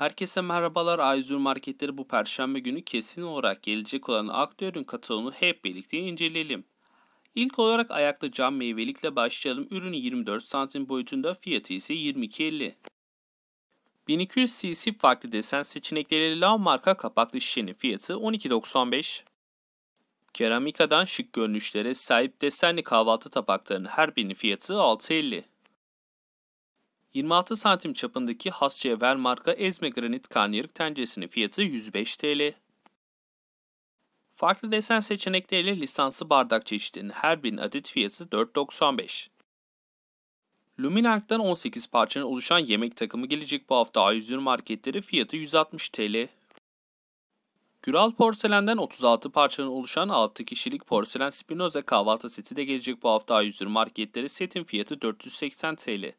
Herkese merhabalar. Ayzur Marketleri bu perşembe günü kesin olarak gelecek olan aktörün katalogunu hep birlikte inceleyelim. İlk olarak ayaklı cam meyvelikle başlayalım. Ürünü 24 santim boyutunda, fiyatı ise 22.50. 1200 cc farklı desen seçenekleriyle lav marka kapaklı şişenin fiyatı 12.95. Keramikadan şık görünüşlere sahip desenli kahvaltı tabaklarının her birinin fiyatı 6.50. 26 santim çapındaki Hascevvel marka ezme granit karnıyarık tenceresinin fiyatı 105 TL. Farklı desen seçenekleriyle lisanslı bardak çeşitinin her birinin adet fiyatı 4.95. Luminark'tan 18 parçanın oluşan yemek takımı gelecek bu hafta A101 marketleri fiyatı 160 TL. Güral porselenden 36 parçanın oluşan 6 kişilik porselen Spinoza kahvaltı seti de gelecek bu hafta A101 marketleri setin fiyatı 480 TL.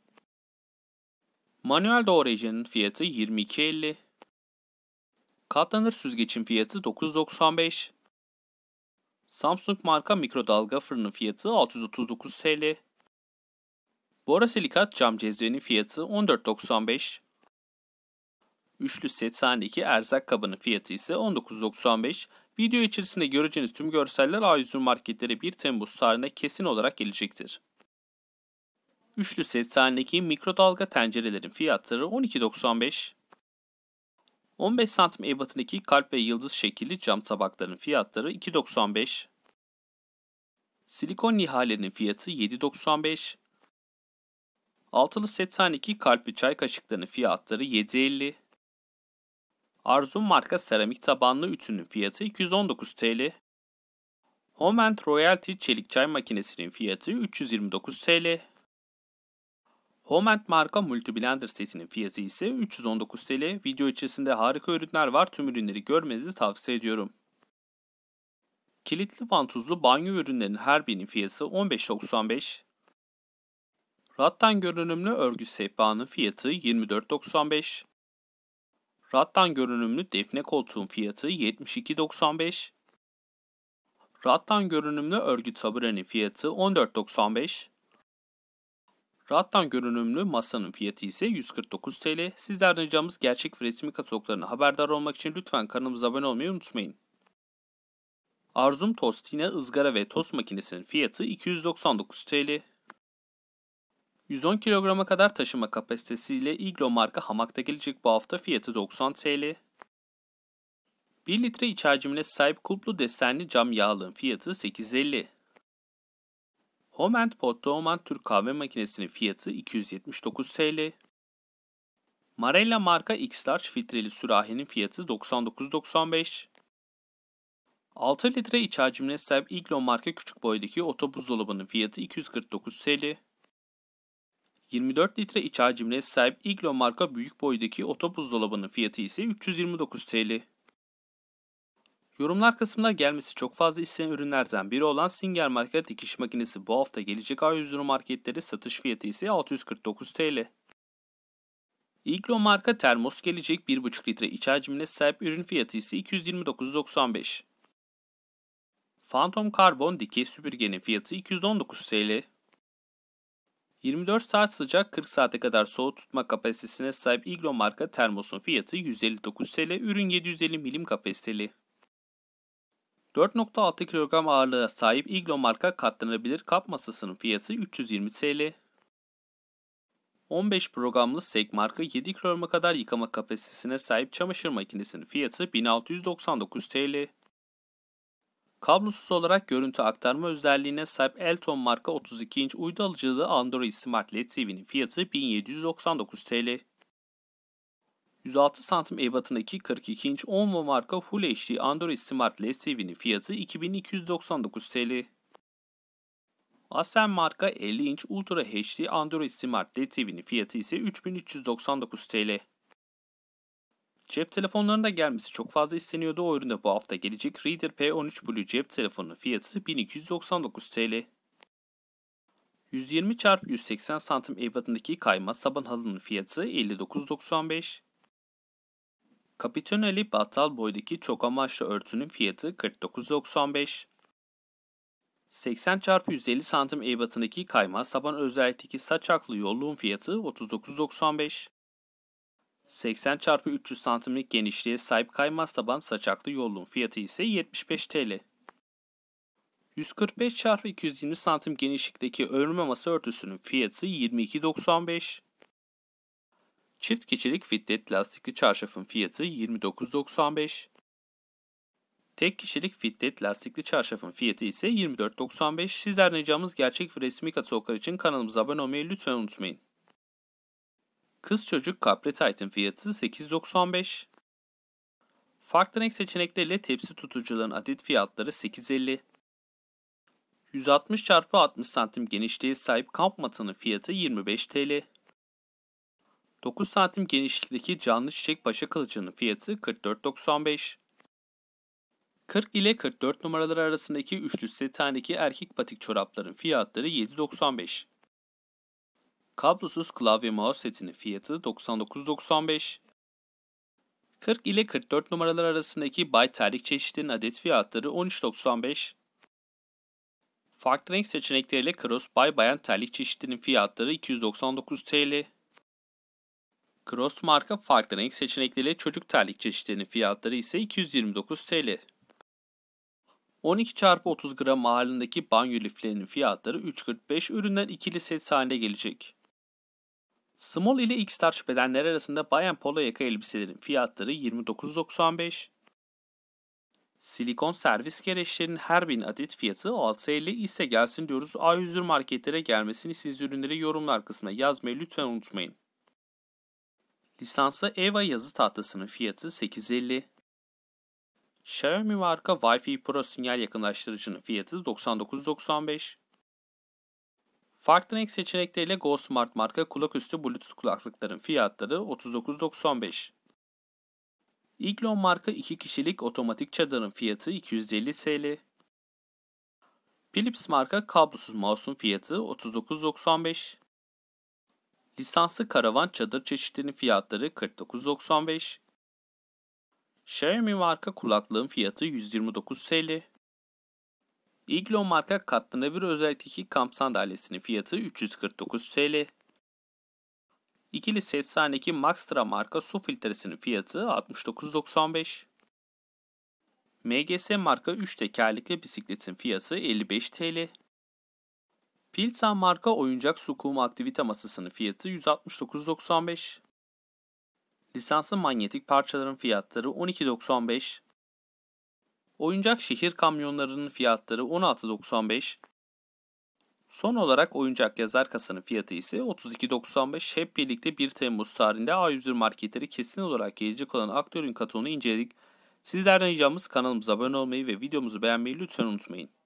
Manuel doğrayıcının fiyatı 22.50. Katlanır süzgecin fiyatı 9.95. Samsung marka mikrodalga fırının fiyatı 639 TL. Borosilikat cam cezvenin fiyatı 14.95. Üçlü set sahnedeki erzak kabının fiyatı ise 19.95. Video içerisinde göreceğiniz tüm görseller A100 marketlere 1 Temmuz tarihine kesin olarak gelecektir. Üçlü set halindeki mikrodalga tencerelerin fiyatları 12.95, 15 santim ebatındaki kalp ve yıldız şekilli cam tabakların fiyatları 2.95, silikon nihalenin fiyatı 7.95, altılı set halindeki kalp ve çay kaşıklarının fiyatları 7.50, Arzu marka seramik tabanlı ütünün fiyatı 219 TL. Home Royalty çelik çay makinesinin fiyatı 329 TL. Homend marka Multiblender setinin fiyatı ise 319 TL. Video içerisinde harika ürünler var. Tüm ürünleri görmenizi tavsiye ediyorum. Kilitli vantuzlu banyo ürünlerinin her birinin fiyatı 15.95. Rattan görünümlü örgü sehpanın fiyatı 24.95. Rattan görünümlü defne koltuğun fiyatı 72.95. Rattan görünümlü örgü taburenin fiyatı 14.95. Rahattan görünümlü masanın fiyatı ise 149 TL. Sizlerden ricamız gerçek ve resmi kataloglarına haberdar olmak için lütfen kanalımıza abone olmayı unutmayın. Arzum Tostine ızgara ve tost makinesinin fiyatı 299 TL. 110 kilograma kadar taşıma kapasitesiyle Iglo marka hamakta gelecek bu hafta fiyatı 90 TL. 1 litre iç hacimine sahip kulplu desenli cam yağlığın fiyatı 850 Home and Pot'ta Oman Türk kahve makinesinin fiyatı 279 TL. Marella marka X-Large filtreli sürahinin fiyatı 99.95. 6 litre iç hacimine sahip Iglo marka küçük boydaki oto buzdolabının fiyatı 249 TL. 24 litre iç hacimine sahip Iglo marka büyük boydaki oto buzdolabının fiyatı ise 329 TL. Yorumlar kısmına gelmesi çok fazla istenen ürünlerden biri olan Singer marka dikiş makinesi bu hafta gelecek ay yüzlü marketleri satış fiyatı ise 649 TL. Iglo marka termos gelecek 1,5 litre iç hacmine sahip ürün fiyatı ise 229.95. Phantom Carbon dikey süpürgenin fiyatı 219 TL. 24 saat sıcak 40 saate kadar soğuk tutma kapasitesine sahip Iglo marka termosun fiyatı 159 TL, ürün 750 milim kapasiteli. 4.6 kilogram ağırlığa sahip Iglo marka katlanabilir kap masasının fiyatı 320 TL. 15 programlı SEG marka 7 kilograma kadar yıkama kapasitesine sahip çamaşır makinesinin fiyatı 1699 TL. Kablosuz olarak görüntü aktarma özelliğine sahip Elton marka 32 inç uydu alıcılı Android Smart LED TV'nin fiyatı 1799 TL. 106 santim ebatındaki 42 inç Onvo marka Full HD Android Smart LED TV'nin fiyatı 2299 TL. Asen marka 50 inç Ultra HD Android Smart LED TV'nin fiyatı ise 3399 TL. Cep telefonlarında gelmesi çok fazla isteniyordu. O üründe bu hafta gelecek Reader P13 Blue cep telefonunun fiyatı 1299 TL. 120 x 180 santim ebatındaki kayma sabun halının fiyatı 59.95. Capitonelli battal boydaki çok amaçlı örtünün fiyatı 49.95. 80 x 150 santim ebatındaki kaymaz taban özellikteki saçaklı yolluğun fiyatı 39.95. 80 x 300 santimlik genişliğe sahip kaymaz taban saçaklı yolluğun fiyatı ise 75 TL. 145 x 220 santim genişlikteki örme masa örtüsünün fiyatı 22.95. Çift kişilik fitlet lastikli çarşafın fiyatı 29.95. Tek kişilik fitlet lastikli çarşafın fiyatı ise 24.95. Sizler ricamız gerçek ve resmi kataloglar için kanalımıza abone olmayı lütfen unutmayın. Kız çocuk kapri item fiyatı 8.95. Farklı renk seçenekleriyle tepsi tutucuların adet fiyatları 8.50. 160 x 60 cm genişliğe sahip kamp matının fiyatı 25 TL. 9 santim genişlikteki canlı çiçek paşa kılıcının fiyatı 44.95. 40 ile 44 numaraları arasındaki üçlü setandaki erkek batik çorapların fiyatları 7.95. Kablosuz klavye mouse setinin fiyatı 99.95. 40 ile 44 numaralar arasındaki bay terlik çeşitlerinin adet fiyatları 13.95. Farklı renk seçenekleriyle cross bay bayan terlik çeşitlerinin fiyatları 299 TL. Cross marka farklı renk seçenekleriyle çocuk terlik çeşitlerinin fiyatları ise 229 TL. 12 çarpı 30 gram ağırlığındaki banyo liflerinin fiyatları 3.45 üründen ikili set haline gelecek. Small ile X tarç bedenler arasında Bayan Polo yaka elbiselerin fiyatları 29.95. Silikon servis gereçlerinin her bin adet fiyatı 6.50 ise gelsin diyoruz. A101 marketlere gelmesini siz ürünleri yorumlar kısmına yazmayı lütfen unutmayın. Lisanslı EVA yazı tahtasının fiyatı 850. Xiaomi marka Wi-Fi Pro sinyal yakınlaştırıcının fiyatı 99.95. Farklı renk seçenekleriyle Smart marka kulaküstü Bluetooth kulaklıkların fiyatları 39.95. Iglon marka 2 kişilik otomatik çadırın fiyatı 250 TL. Philips marka kablosuz mouse'un fiyatı 39.95. Lisanslı karavan çadır çeşitlerinin fiyatları 49.95. Xiaomi marka kulaklığın fiyatı 129 TL. Iglo marka katlanabilir özellikteki kamp sandalyesinin fiyatı 349 TL. İkili set Maxtra marka su filtresinin fiyatı 69.95. MGS marka 3 tekerlekli bisikletin fiyatı 55 TL. Pilsen marka oyuncak sukumu aktivite masasının fiyatı 169.95. Lisanslı manyetik parçaların fiyatları 12.95. Oyuncak şehir kamyonlarının fiyatları 16.95. Son olarak oyuncak yazar kasanın fiyatı ise 32.95. Hep birlikte 1 Temmuz tarihinde A101 marketleri kesin olarak gelecek olan aktörün katonu inceledik. Sizlerden ricamız kanalımıza abone olmayı ve videomuzu beğenmeyi lütfen unutmayın.